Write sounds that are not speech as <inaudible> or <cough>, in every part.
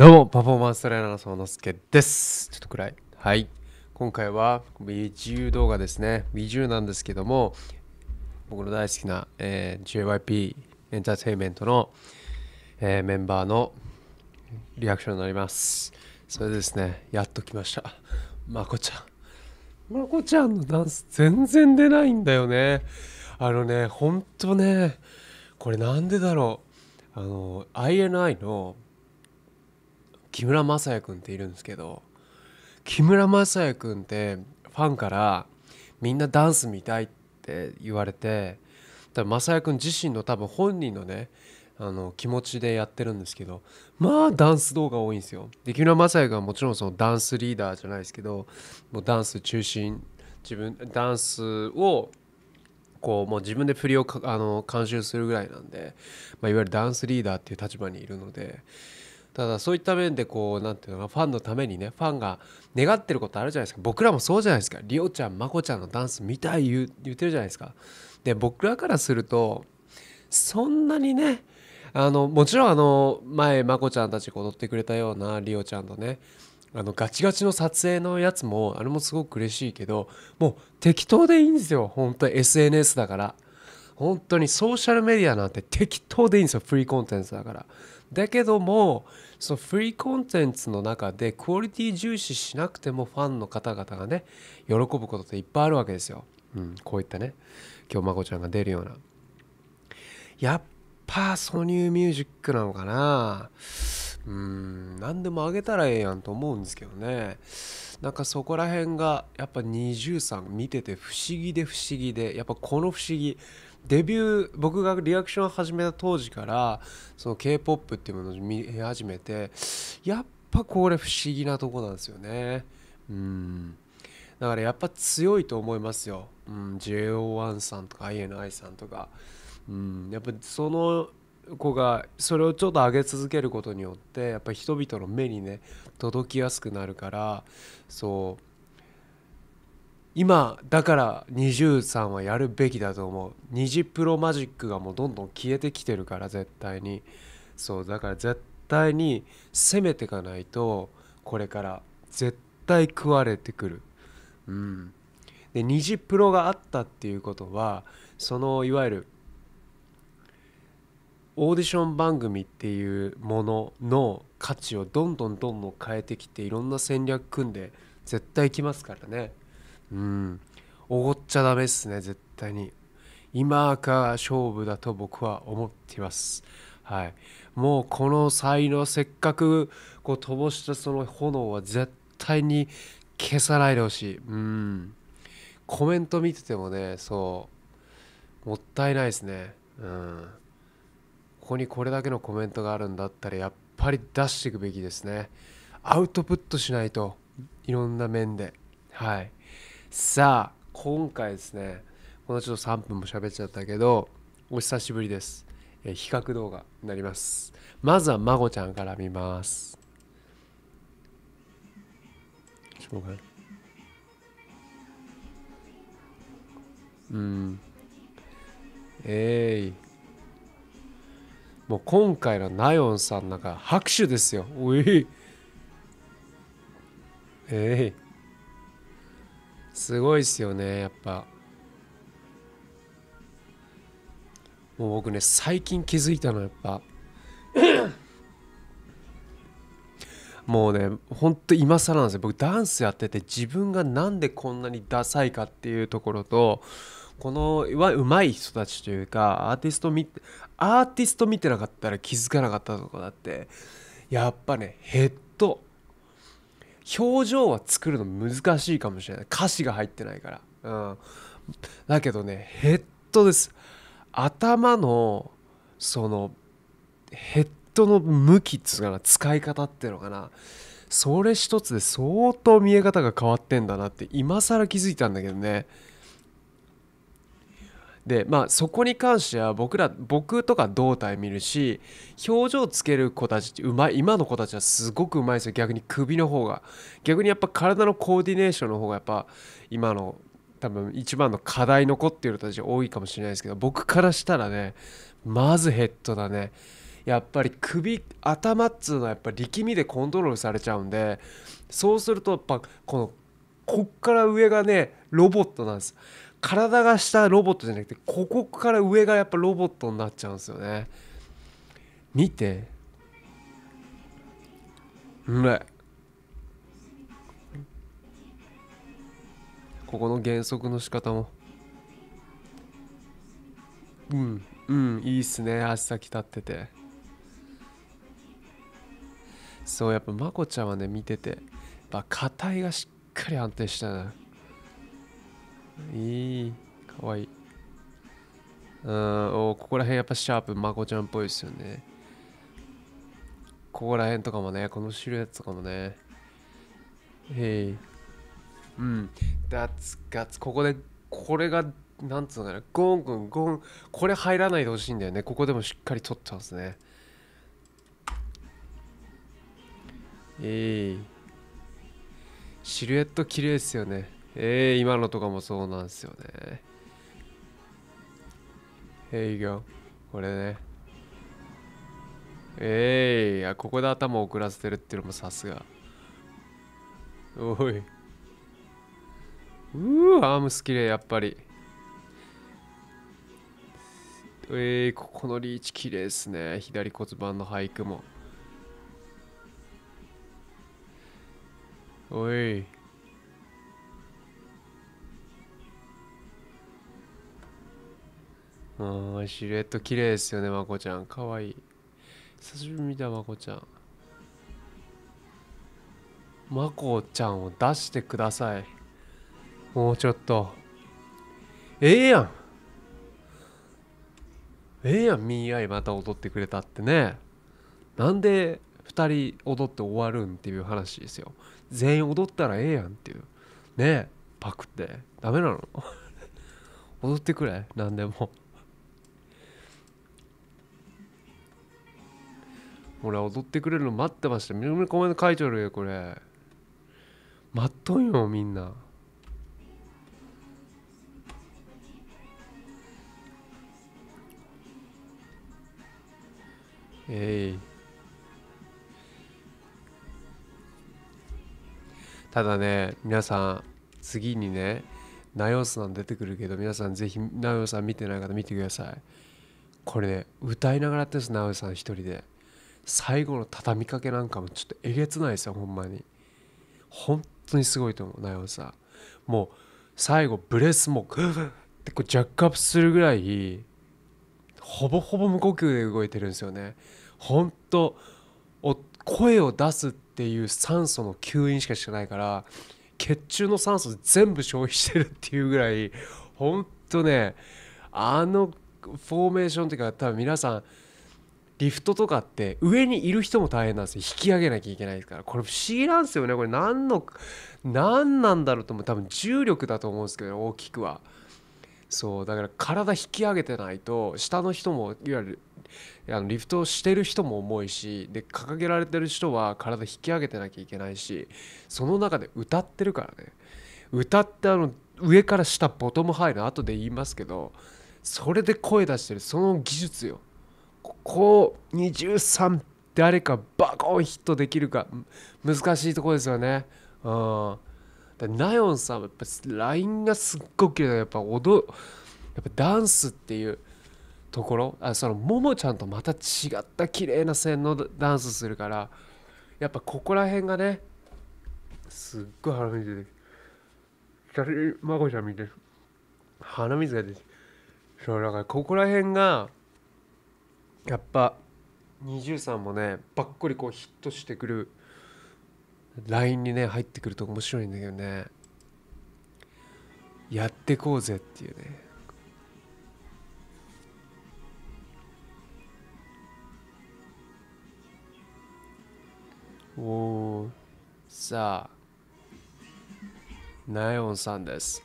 どうも、パフォーマンストレーナーのそのすけです。ちょっと暗い。はい。今回は、美ジ動画ですね。美ジなんですけども、僕の大好きな、えー、JYP エンターテインメントの、えー、メンバーのリアクションになります。それでですね、やっと来ました。まこちゃん。まこちゃんのダンス全然出ないんだよね。あのね、ほんとね、これなんでだろう。あの、INI の木村雅也君っているんですけど木村雅也君ってファンからみんなダンス見たいって言われて多分雅也君自身の多分本人のねあの気持ちでやってるんですけどまあダンス動画多いんですよ。で木村雅也君はもちろんそのダンスリーダーじゃないですけどもうダンス中心自分ダンスをこうもう自分で振りをあの監修するぐらいなんで、まあ、いわゆるダンスリーダーっていう立場にいるのでただそういった面でこうなんていうのファンのためにねファンが願ってることあるじゃないですか僕らもそうじゃないですかリオちゃんまこちゃんのダンス見たい言う言ってるじゃないですかで僕らからするとそんなにねあのもちろんあの前まこちゃんたちが踊ってくれたようなリオちゃんのねあのガチガチの撮影のやつもあれもすごく嬉しいけどもう適当でいいんですよ本当 SNS だから本当にソーシャルメディアなんて適当でいいんですよフリーコンテンツだからだけどもそのフリーコンテンツの中でクオリティ重視しなくてもファンの方々がね喜ぶことっていっぱいあるわけですよ、うん、こういったね今日まこちゃんが出るようなやっぱソニューミュージックなのかなうん何でもあげたらええやんと思うんですけどねなんかそこら辺がやっぱ23見てて不思議で不思議でやっぱこの不思議デビュー僕がリアクションを始めた当時からその k p o p っていうものを見始めてやっぱこれ不思議なとこなんですよねうんだからやっぱ強いと思いますよ、うん、JO1 さんとか INI さんとか、うん、やっぱその子がそれをちょっと上げ続けることによってやっぱり人々の目にね届きやすくなるからそう今だから23はやるべきだと思う20プロマジックがもうどんどん消えてきてるから絶対にそうだから絶対に攻めてかないとこれから絶対食われてくるうんで20プロがあったっていうことはそのいわゆるオーディション番組っていうものの価値をどんどんどんどん変えてきていろんな戦略組んで絶対来ますからねうんおごっちゃダメっすね絶対に今が勝負だと僕は思っていますはいもうこの才能せっかくこう灯したその炎は絶対に消さないでほしいうんコメント見ててもねそうもったいないですねうんここにこれだけのコメントがあるんだったらやっぱり出していくべきですねアウトプットしないといろんな面ではいさあ今回ですねこのちょっと3分も喋っちゃったけどお久しぶりです、えー、比較動画になりますまずはまごちゃんから見ますしょうがないうんえい、ー、もう今回のナヨンさんなんか拍手ですよ。おい。えい、ー。すごいっすよねやっぱもう僕ね最近気づいたのやっぱ <coughs> もうねほんと今更なんですよ僕ダンスやってて自分が何でこんなにダサいかっていうところとこのいわ上手い人たちというかアーティスト見アーティスト見てなかったら気づかなかったとこだってやっぱねヘッド表情は作るの難しいかもしれない歌詞が入ってないから、うん、だけどねヘッドです頭のそのヘッドの向きっつうかな使い方っていうのかなそれ一つで相当見え方が変わってんだなって今更気づいたんだけどねでまあそこに関しては僕ら僕とか胴体見るし表情つける子たちうまい今の子たちはすごくうまいですよ逆に首の方が逆にやっぱ体のコーディネーションの方がやっぱ今の多分一番の課題残っている人たち多いかもしれないですけど僕からしたらねまずヘッドだねやっぱり首頭っつうのはやっぱ力みでコントロールされちゃうんでそうするとやっぱこのこっから上がねロボットなんです体が下ロボットじゃなくてここから上がやっぱロボットになっちゃうんですよね見てうめここの減速の仕方もうんうんいいっすね足先立っててそうやっぱまこちゃんはね見ててやっぱがしっかり安定してないいいかわいいうんおここら辺やっぱシャープまこちゃんっぽいですよねここら辺とかもねこのシルエットとかもねへいうんガツガツここでこれがなんつうのかなゴンゴンゴンこれ入らないでほしいんだよねここでもしっかり取ってますねえいシルエット綺麗ですよねえー、今のとかもそうなんですよね。h い r これね。えー、あ、ここで頭を送らせてるっていうのもさすが。おい。うー、アームスキレやっぱり。えー、ここのリーチ綺麗ですね。左骨盤の俳句も。おい。うんシルエット綺麗ですよねまこちゃんかわいい久しぶりに見たまこちゃんまこちゃんを出してくださいもうちょっとええやんええやんみーアイまた踊ってくれたってねなんで2人踊って終わるんっていう話ですよ全員踊ったらええやんっていうねパクってダメなの <laughs> 踊ってくれ何でも俺は踊ってくれるの待ってましたみのむり公園で書いちょるよこれ待っとんよみんなえいただね皆さん次にねナヨーさん出てくるけど皆さんぜひナヨーさん見てない方見てくださいこれね歌いながらですナヨーさん一人で。最後の畳みかけなんかもちょっとえげつないですよほんまに本当にすごいと思うなよさもう最後ブレスもグーってこうジャックアップするぐらいほぼほぼ無呼吸で動いてるんですよね本当お声を出すっていう酸素の吸引しかしてないから血中の酸素全部消費してるっていうぐらいほんとねあのフォーメーションっていうか多分皆さんリフトとかって上にいる人も大変なんですよ引き上げなきゃいけないですからこれ不思議なんですよねこれ何の何なんだろうと思う多分重力だと思うんですけど大きくはそうだから体引き上げてないと下の人もいわゆるあのリフトしてる人も重いしで掲げられてる人は体引き上げてなきゃいけないしその中で歌ってるからね歌ってあの上から下ボトム入る後で言いますけどそれで声出してるその技術よここ23誰かバコンヒットできるか難しいとこですよね。うん、ナヨンさんはやっぱラインがすっごく綺麗だやっぱ踊やっぱダンスっていうところあそのももちゃんとまた違った綺麗な線のダンスするからやっぱここら辺がねすっごい鼻水出てきてまこちゃん見て鼻水が出てきてそうだからここら辺がやっぱ23もねばっこりこうヒットしてくるラインにね入ってくると面白いんだけどねやってこうぜっていうねおおさあナヨンさんです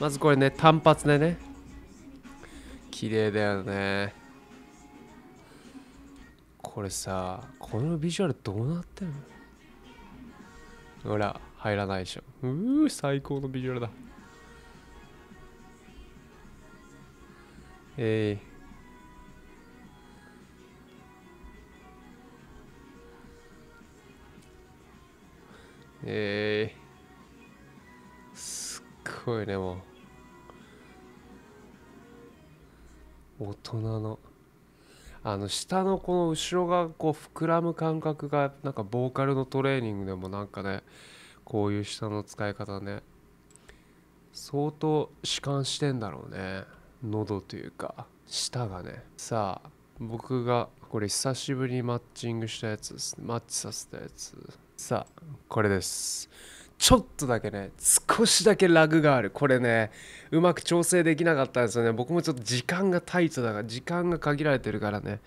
まずこれね単発でね綺麗だよねこれさこのビジュアルどうなってんのほら入らないでしょうー最高のビジュアルだえー、えー、すっごいねもう大人のあの下のこの後ろがこう膨らむ感覚がなんかボーカルのトレーニングでもなんかねこういう下の使い方ね相当弛緩してんだろうね喉というか舌がねさあ僕がこれ久しぶりにマッチングしたやつですマッチさせたやつさあこれですちょっとだけね少しだけラグがあるこれねうまく調整できなかったんですよね僕もちょっと時間がタイトだから時間が限られてるからね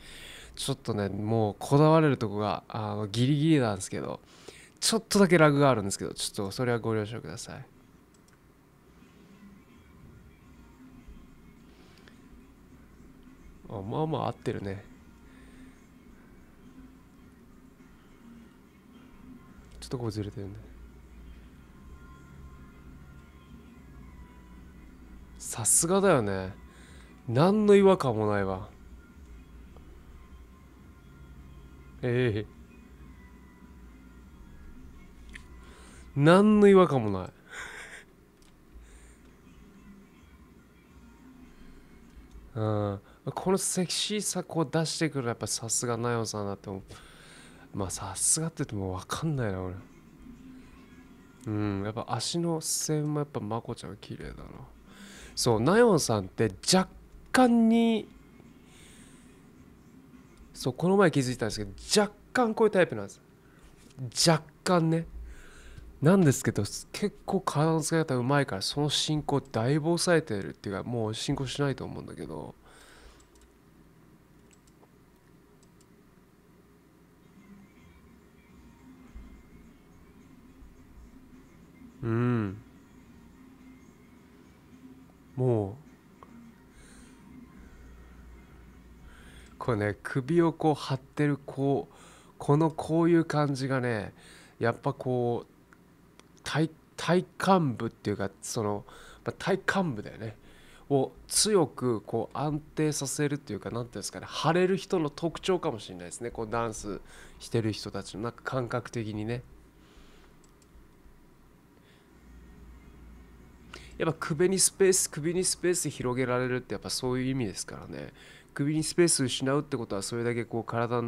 ちょっとねもうこだわれるとこがあのギリギリなんですけどちょっとだけラグがあるんですけどちょっとそれはご了承くださいあまあまあ合ってるねちょっとこうずれてるね。さすがだよね何の違和感もないわええ何の違和感もない <laughs> うんこのセクシーさこう出してくるやっぱさすがナヨンさんだって思うまあさすがって言っても分かんないな俺うんやっぱ足の線もやっぱまこちゃん綺麗だなそうナヨンさんって若干にそうこの前気づいたんですけど若干こういうタイプなんです若干ねなんですけど結構体の使い方うまいからその進行だいぶ抑えてるっていうかもう進行しないと思うんだけどうんもうこれね首をこう張ってるこうこのこういう感じがねやっぱこう体体幹部っていうかその、ま体幹部だよねを強くこう安定させるっていうか何ていうんですかね腫れる人の特徴かもしれないですねこうダンスしてる人たちのなんか感覚的にね。やっぱ首にスペース首にスペース広げられるってやっぱそういう意味ですからね首にスペース失うってことはそれだけこう体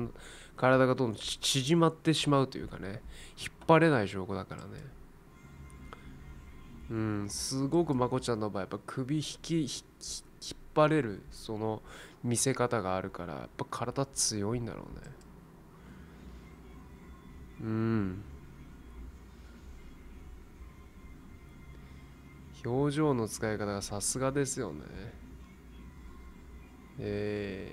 体がどんどん縮まってしまうというかね引っ張れない証拠だからねうんすごくまこちゃんの場合やっぱ首引き引っ張れるその見せ方があるからやっぱ体強いんだろうねうん表情の使い方がさすがですよねえ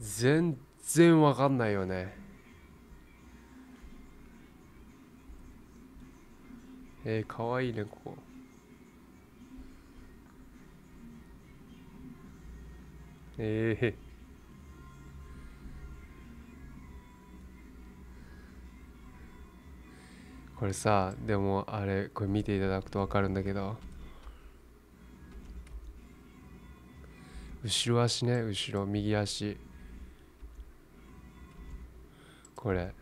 ー、全然わかんないよねえー、かわいいねここええーこれさでもあれこれ見ていただくと分かるんだけど後ろ足ね後ろ右足これ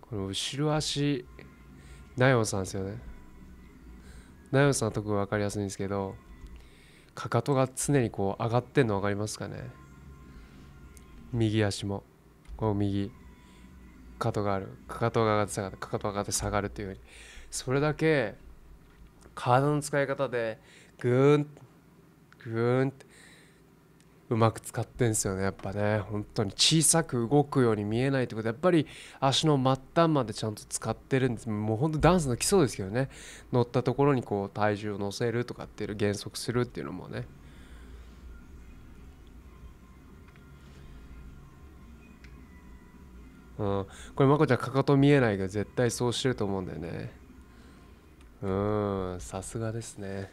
この後ろ足ナヨンさんですよねナヨンさんは特に分かりやすいんですけどかかとが常にこう上がってんの分かりますかね右足もこう右かとがあるかかとが上がって下がるかかとが上がって下がるっていうふうにそれだけ体の使い方でグーングーンってうまく使ってんですよねやっぱね本当に小さく動くように見えないってことやっぱり足の末端までちゃんと使ってるんですもうほんとダンスの基礎ですけどね乗ったところにこう体重を乗せるとかっていう減速するっていうのもねうん、これまこちゃんかかと見えないが絶対そうしてると思うんだよねうんさすがですね、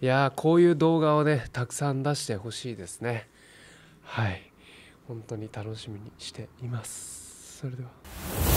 うん、いやこういう動画をねたくさん出してほしいですねはい本当に楽しみにしていますそれでは